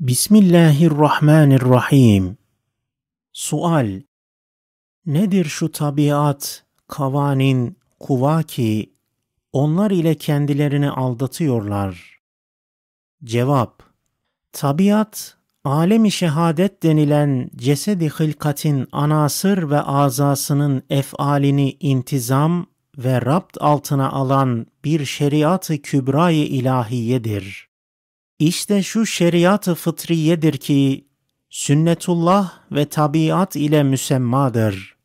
Bismillahirrahmanirrahim. Sual Nedir şu tabiat, kavanin, kuva ki onlar ile kendilerini aldatıyorlar? Cevap Tabiat, alemi şehadet denilen cesedi hılkatin anasır ve azasının efalini intizam ve rapt altına alan bir şeriat-ı kübra-i ilahiyedir. İşte şu şeriat-ı fıtriyedir ki, sünnetullah ve tabiat ile müsemmadır.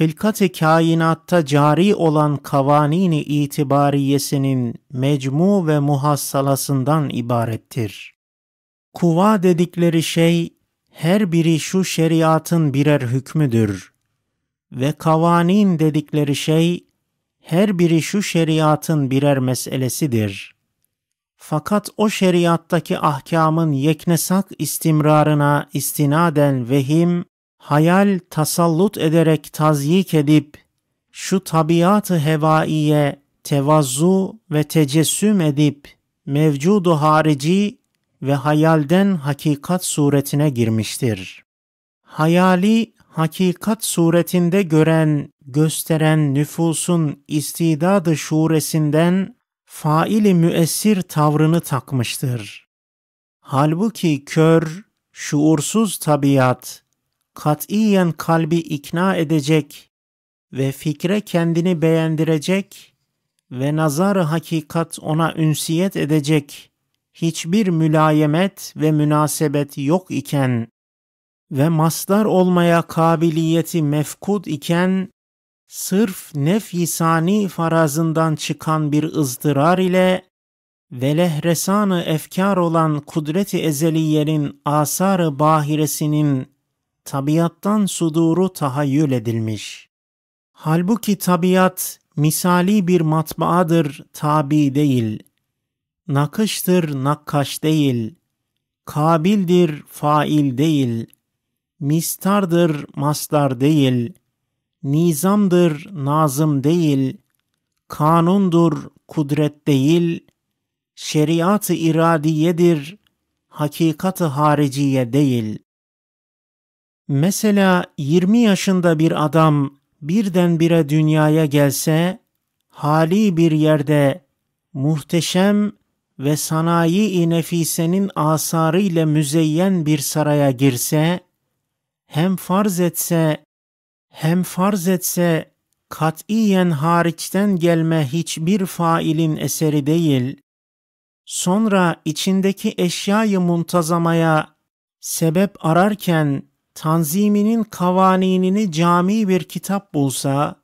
Hilkat-ı kainatta cari olan kavanini itibariyesinin mecmu ve muhassalasından ibarettir. Kuva dedikleri şey, her biri şu şeriatın birer hükmüdür. Ve kavanin dedikleri şey, her biri şu şeriatın birer meselesidir.'' Fakat o şeriattaki ahkamın yeknesak istimrarına istinaden vehim, hayal tasallut ederek tazyik edip, şu tabiatı hevaiye tevazu ve tecessüm edip, mevcudu harici ve hayalden hakikat suretine girmiştir. Hayali hakikat suretinde gören, gösteren nüfusun istidadı şuresinden faili müessir tavrını takmıştır. Halbuki kör, şuursuz tabiat, katiyen kalbi ikna edecek ve fikre kendini beğendirecek ve nazar hakikat ona ünsiyet edecek hiçbir mülayemet ve münasebet yok iken ve maslar olmaya kabiliyeti mefkud iken sırf nefisani farazından çıkan bir ızdırar ile velehresanı efkar olan kudreti ezeliyenin asarı bahiresinin tabiattan suduru tahayyül edilmiş. Halbuki tabiat misali bir matbaadır tabi değil, nakıştır nakkaş değil, kabildir fail değil, mistardır mastar değil.'' nizamdır nazım değil, kanundur kudret değil, şeriat-ı iradiyedir, hakikat-ı hariciye değil. Mesela 20 yaşında bir adam birdenbire dünyaya gelse, hali bir yerde muhteşem ve sanayi-i nefisenin asarı ile müzeyyen bir saraya girse, hem farz etse hem farz etse katiyen hariçten gelme hiçbir failin eseri değil, sonra içindeki eşyayı muntazamaya sebep ararken tanziminin kavaninini cami bir kitap bulsa,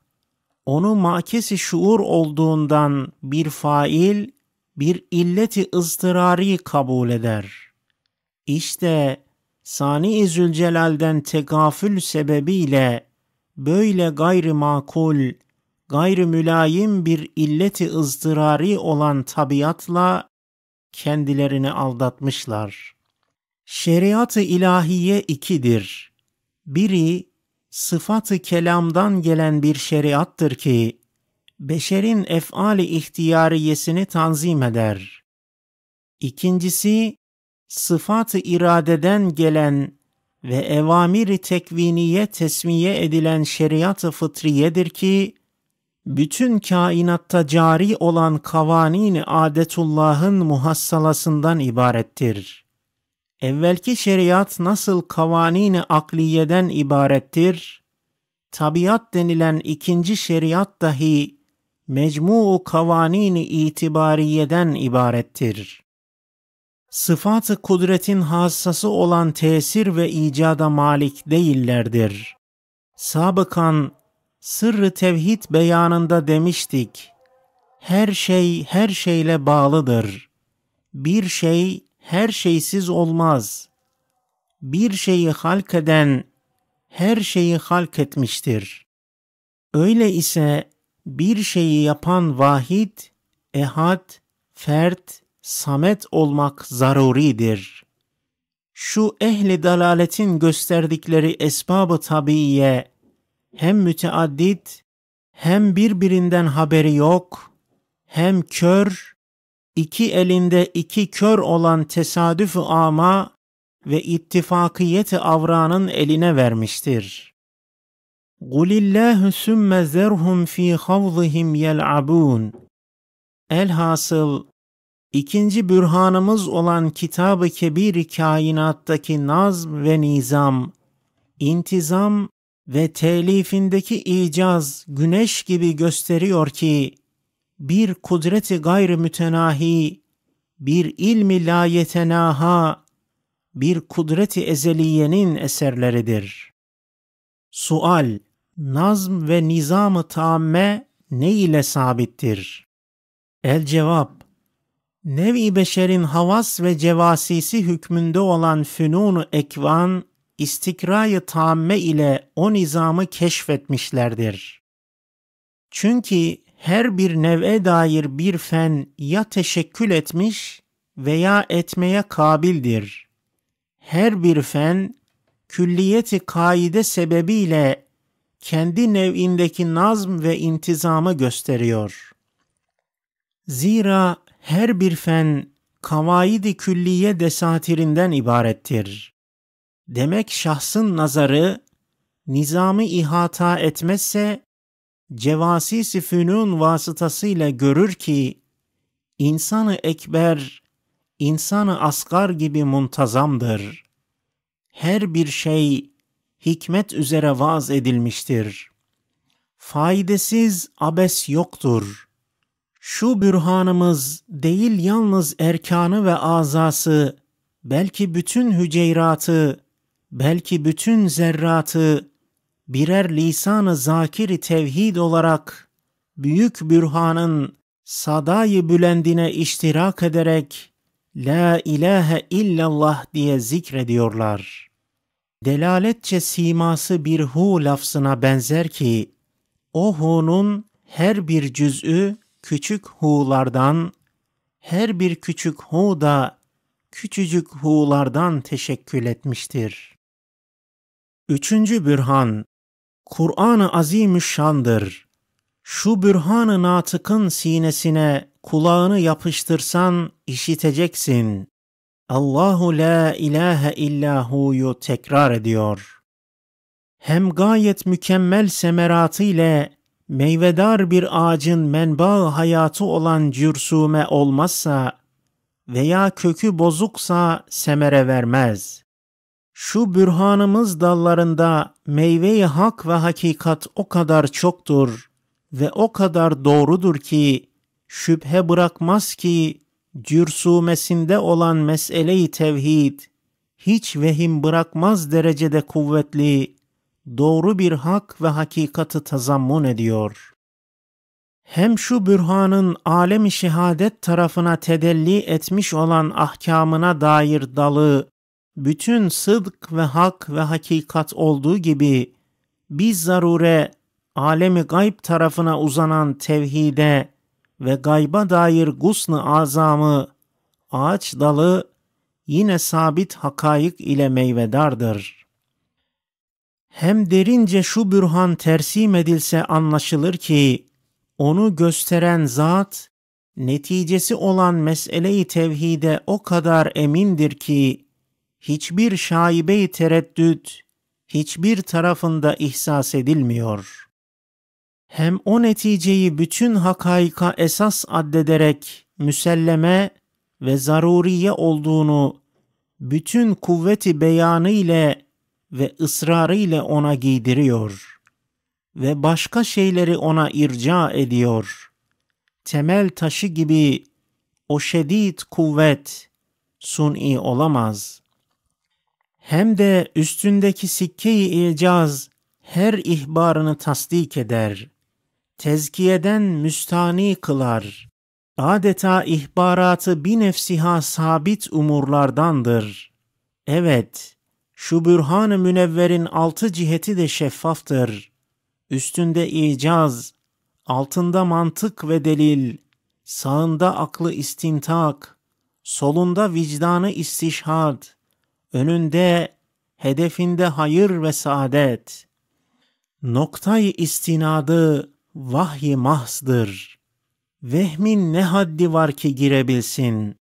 onu makesi şuur olduğundan bir fail, bir illeti ızdırari kabul eder. İşte Sani-i Zülcelal'den tegafül sebebiyle böyle gayrı makul, gayrı mülayim bir illeti ızdırari olan tabiatla kendilerini aldatmışlar. Şeriatı ı ilahiye ikidir. Biri, sıfatı kelamdan gelen bir şeriattır ki, beşerin efali ihtiyariyesini tanzim eder. İkincisi, sıfatı iradeden gelen ve evamiri tekviniye tesmiye edilen şeriat-ı fıtriyedir ki, bütün kainatta cari olan kavanin adetullahın muhassalasından ibarettir. Evvelki şeriat nasıl kavanin akliyeden ibarettir, tabiat denilen ikinci şeriat dahi mecmu-u kavanin itibariyeden ibarettir sıfatı kudretin hassası olan tesir ve icada malik değillerdir. Sabıkan sırrı tevhid beyanında demiştik. Her şey her şeyle bağlıdır. Bir şey her şeysiz olmaz. Bir şeyi halk eden her şeyi halk etmiştir. Öyle ise bir şeyi yapan vahid, ehad, fert, samet olmak zaruridir. Şu ehli dalaletin gösterdikleri esbabı tabiiye hem müteaddit hem birbirinden haberi yok hem kör iki elinde iki kör olan tesadüfü ama ve ittifakiyeti avranın eline vermiştir. Gulillahu sümme zerhum fi havzihim yel'abun. Elhasıl İkinci bürhanımız olan Kitab-ı kebir Kainat'taki nazm ve nizam, intizam ve telifindeki icaz güneş gibi gösteriyor ki, bir kudreti gayrı mütenahi, bir ilmi la yetenaha, bir kudreti ezeliyenin eserleridir. Sual, nazm ve nizam-ı tamme ne ile sabittir? El cevap, Nevi beşerin havas ve cevasisi hükmünde olan fünunu ekvan, istikrayı tamme ile o nizamı keşfetmişlerdir. Çünkü her bir nev'e dair bir fen ya teşekkül etmiş veya etmeye kabildir. Her bir fen külliyeti kaide sebebiyle kendi nev'indeki nazm ve intizamı gösteriyor. Zira her bir fen kavaidi külliye desatirinden ibarettir. Demek şahsın nazarı nizamı ihata etmezse cevasisi fünun vasıtasıyla görür ki insanı ekber, insanı asgar gibi muntazamdır. Her bir şey hikmet üzere vaz edilmiştir. Faydasız abes yoktur.'' şu bürhanımız değil yalnız erkanı ve azası, belki bütün hüceyratı, belki bütün zerratı, birer lisanı zakiri tevhid olarak, büyük bürhanın sadayı bülendine iştirak ederek, La ilahe illallah diye zikrediyorlar. Delaletçe siması bir hu lafzına benzer ki, o hu'nun her bir cüz'ü küçük hu'lardan, her bir küçük hu da küçücük hu'lardan teşekkül etmiştir. Üçüncü bürhan, Kur'an-ı Azimüşşan'dır. Şu bürhan-ı natıkın sinesine kulağını yapıştırsan işiteceksin. Allahu la ilahe illa hu'yu tekrar ediyor. Hem gayet mükemmel semeratı ile meyvedar bir ağacın menba hayatı olan cürsume olmazsa veya kökü bozuksa semere vermez. Şu bürhanımız dallarında meyveyi hak ve hakikat o kadar çoktur ve o kadar doğrudur ki şüphe bırakmaz ki cürsumesinde olan meseleyi tevhid hiç vehim bırakmaz derecede kuvvetli doğru bir hak ve hakikatı tazammun ediyor. Hem şu bürhanın alemi şehadet tarafına tedelli etmiş olan ahkamına dair dalı, bütün sıdk ve hak ve hakikat olduğu gibi, biz zarure alemi gayb tarafına uzanan tevhide ve gayba dair gusn azamı, ağaç dalı yine sabit hakayık ile meyvedardır.'' hem derince şu bürhan tersim edilse anlaşılır ki, onu gösteren zat, neticesi olan meseleyi tevhide o kadar emindir ki, hiçbir şaibe-i tereddüt, hiçbir tarafında ihsas edilmiyor. Hem o neticeyi bütün hakayka esas addederek müselleme ve zaruriye olduğunu bütün kuvveti beyanı ile ve ısrarı ile ona giydiriyor ve başka şeyleri ona irca ediyor. Temel taşı gibi o şedid kuvvet suni olamaz. Hem de üstündeki sikkeyi icaz her ihbarını tasdik eder. Tezkiyeden müstani kılar. Adeta ihbaratı bir nefsiha sabit umurlardandır. Evet, şu bürhan-ı münevverin altı ciheti de şeffaftır. Üstünde icaz, altında mantık ve delil, sağında aklı istintak, solunda vicdanı istişhad, önünde, hedefinde hayır ve saadet. Noktayı istinadı vahyi mahzdır. Vehmin ne haddi var ki girebilsin?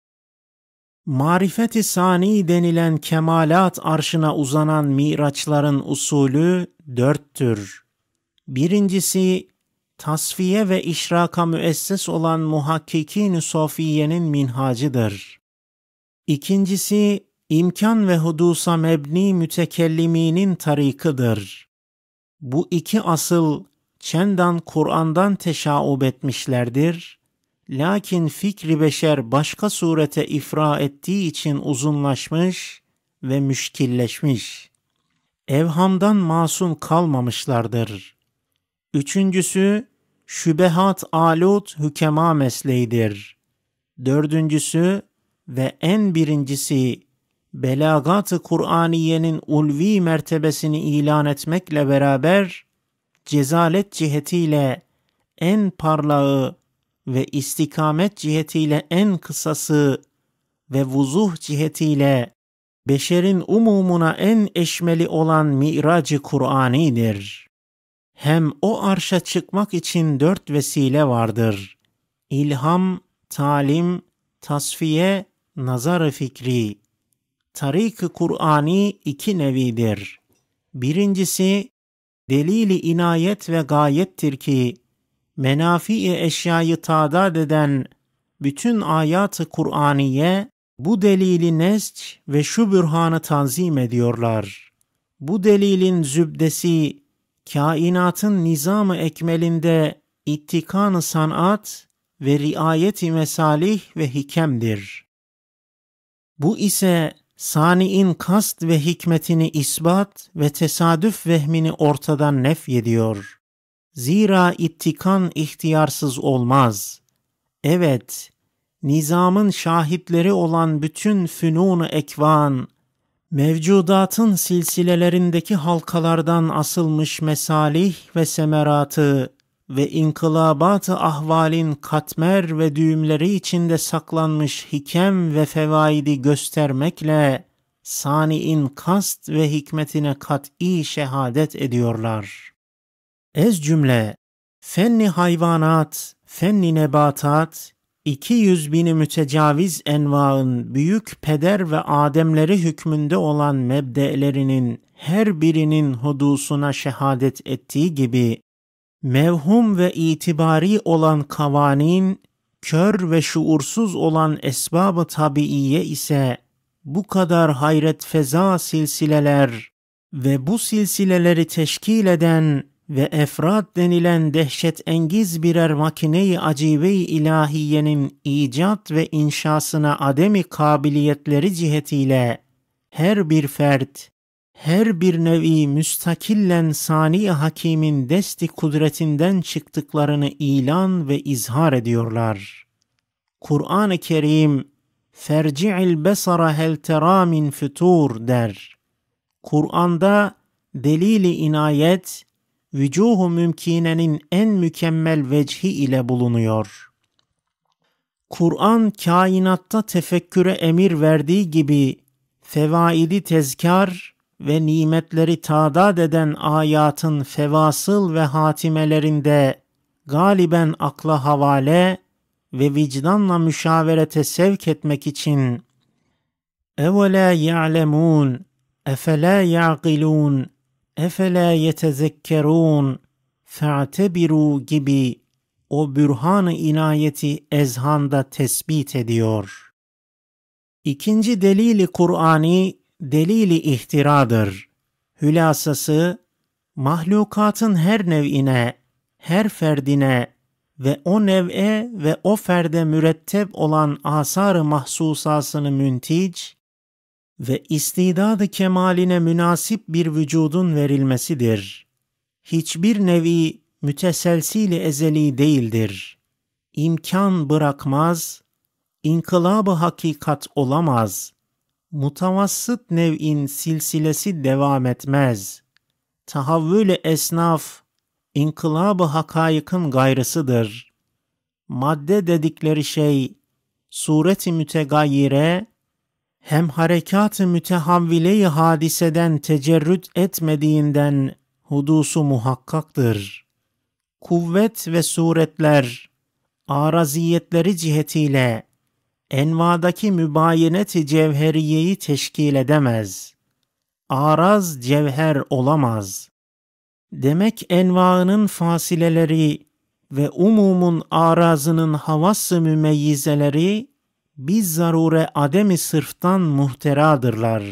Marifet-i sani denilen kemalat arşına uzanan miraçların usulü dörttür. Birincisi, tasfiye ve işraka müesses olan muhakkikin sofiyenin minhacıdır. İkincisi, imkan ve hudusa mebni mütekelliminin tarikıdır. Bu iki asıl çendan Kur'an'dan teşaub etmişlerdir Lakin fikri beşer başka surete ifra ettiği için uzunlaşmış ve müşkilleşmiş. Evhamdan masum kalmamışlardır. Üçüncüsü, şübehat alut hükema mesleğidir. Dördüncüsü ve en birincisi, belagat-ı Kur'aniyenin ulvi mertebesini ilan etmekle beraber, cezalet cihetiyle en parlağı ve istikamet cihetiyle en kısası ve vuzuh cihetiyle beşerin umumuna en eşmeli olan miracı Kur'anidir. Hem o arşa çıkmak için dört vesile vardır. İlham, talim, tasfiye, nazar-ı fikri. Tarik-ı Kur'ani iki nevidir. Birincisi, delili inayet ve gayettir ki, menafi eşyayı tadad eden bütün ayat-ı Kur'aniye bu delili nezc ve şu bürhanı tanzim ediyorlar. Bu delilin zübdesi, kainatın nizamı ekmelinde ittikan sanat ve riayeti mesalih ve hikemdir. Bu ise saniin kast ve hikmetini isbat ve tesadüf vehmini ortadan nef ediyor. Zira ittikan ihtiyarsız olmaz. Evet, nizamın şahitleri olan bütün fünun ekvan, mevcudatın silsilelerindeki halkalardan asılmış mesalih ve semeratı ve inkılabat-ı ahvalin katmer ve düğümleri içinde saklanmış hikem ve fevaidi göstermekle sani'in kast ve hikmetine kat'i şehadet ediyorlar.'' Ez cümle fenni hayvanat, fenni nebatat, 200 bini mütecaviz envaın büyük peder ve ademleri hükmünde olan mebdelerinin her birinin hudusuna şehadet ettiği gibi, mevhum ve itibari olan kavanin, kör ve şuursuz olan esbab-ı tabiiye ise bu kadar hayret feza silsileler ve bu silsileleri teşkil eden ve efrat denilen dehşet engiz birer makineyi acibe-i ilahiyenin icat ve inşasına ademi kabiliyetleri cihetiyle her bir fert, her bir nevi müstakillen sani hakimin desti kudretinden çıktıklarını ilan ve izhar ediyorlar. Kur'an-ı Kerim, ferci'il besara hel teramin fütur der. Kur'an'da delili inayet, vücuhu mümkinenin en mükemmel vecihi ile bulunuyor. Kur'an kainatta tefekküre emir verdiği gibi fevaidi tezkar ve nimetleri tadad eden ayatın fevasıl ve hatimelerinde galiben akla havale ve vicdanla müşaverete sevk etmek için evela ya'lemun efela ya'qilun efela yetezekkerun fe'tebiru gibi o bürhan-ı inayeti ezhanda tespit ediyor. İkinci delili Kur'ani delili ihtiradır. Hülasası mahlukatın her nev'ine, her ferdine ve o nev'e ve o ferde müretteb olan asar-ı mahsusasını müntic, ve istidadı kemaline münasip bir vücudun verilmesidir. Hiçbir nevi müteselsili ezeli değildir. İmkan bırakmaz, inkılabı hakikat olamaz. Mutavassıt nev'in silsilesi devam etmez. Tahavvül-i esnaf, inkılabı hakayıkın gayrısıdır. Madde dedikleri şey, sureti mütegayire hem harekat-ı mütehavvile-i hadiseden tecerrüt etmediğinden hudusu muhakkaktır. Kuvvet ve suretler, araziyetleri cihetiyle envadaki mübayenet-i cevheriyeyi teşkil edemez. Araz cevher olamaz. Demek envaının fasileleri ve umumun arazının havası mümeyyizeleri biz zarure ademi sırftan muhteradırlar.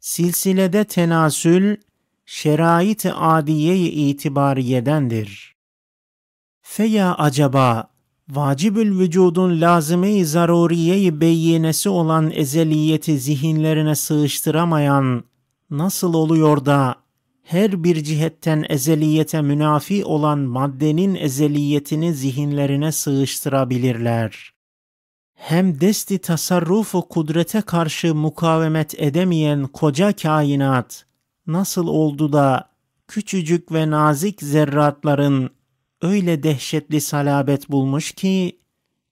Silsilede tenasül şerait-i adiye-i itibariyedendir. Feya acaba vacibül vücudun lazime-i zaruriye-i beyinesi olan ezeliyeti zihinlerine sığıştıramayan nasıl oluyor da her bir cihetten ezeliyete münafi olan maddenin ezeliyetini zihinlerine sığıştırabilirler hem desti tasarrufu kudrete karşı mukavemet edemeyen koca kainat nasıl oldu da küçücük ve nazik zerratların öyle dehşetli salabet bulmuş ki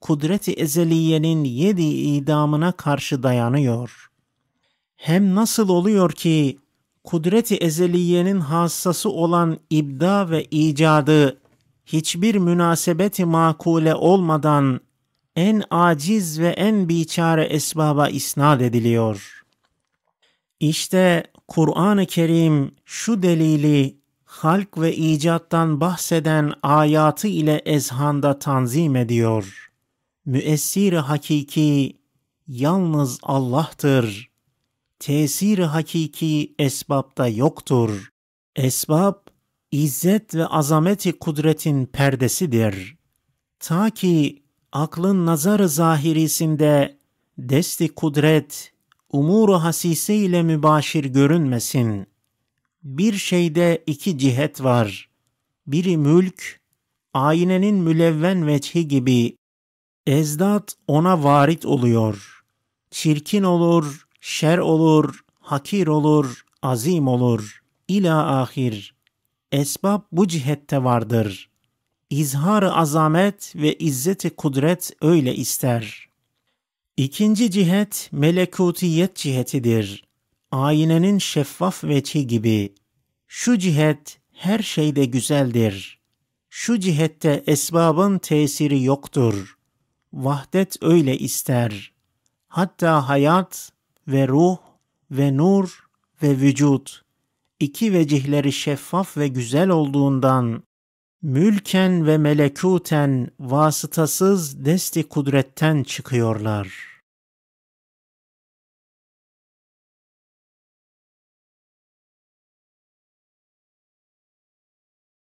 kudreti ezeliyenin yedi idamına karşı dayanıyor. Hem nasıl oluyor ki kudreti ezeliyenin hassası olan ibda ve icadı hiçbir münasebeti makule olmadan en aciz ve en biçare esbaba isnat ediliyor. İşte Kur'an-ı Kerim şu delili halk ve icattan bahseden ayatı ile ezhanda tanzim ediyor. Müessir-i hakiki yalnız Allah'tır. Tesir-i hakiki esbapta yoktur. Esbab, izzet ve azameti kudretin perdesidir. Ta ki aklın nazarı zahirisinde desti kudret, umuru hasise ile mübaşir görünmesin. Bir şeyde iki cihet var. Biri mülk, aynenin mülevven veçhi gibi. Ezdat ona varit oluyor. Çirkin olur, şer olur, hakir olur, azim olur. İla ahir. Esbab bu cihette vardır.'' izhar-ı azamet ve izzeti kudret öyle ister. İkinci cihet melekutiyet cihetidir. Aynenin şeffaf veçi gibi. Şu cihet her şeyde güzeldir. Şu cihette esbabın tesiri yoktur. Vahdet öyle ister. Hatta hayat ve ruh ve nur ve vücut iki vecihleri şeffaf ve güzel olduğundan mülken ve melekuten vasıtasız desti kudretten çıkıyorlar.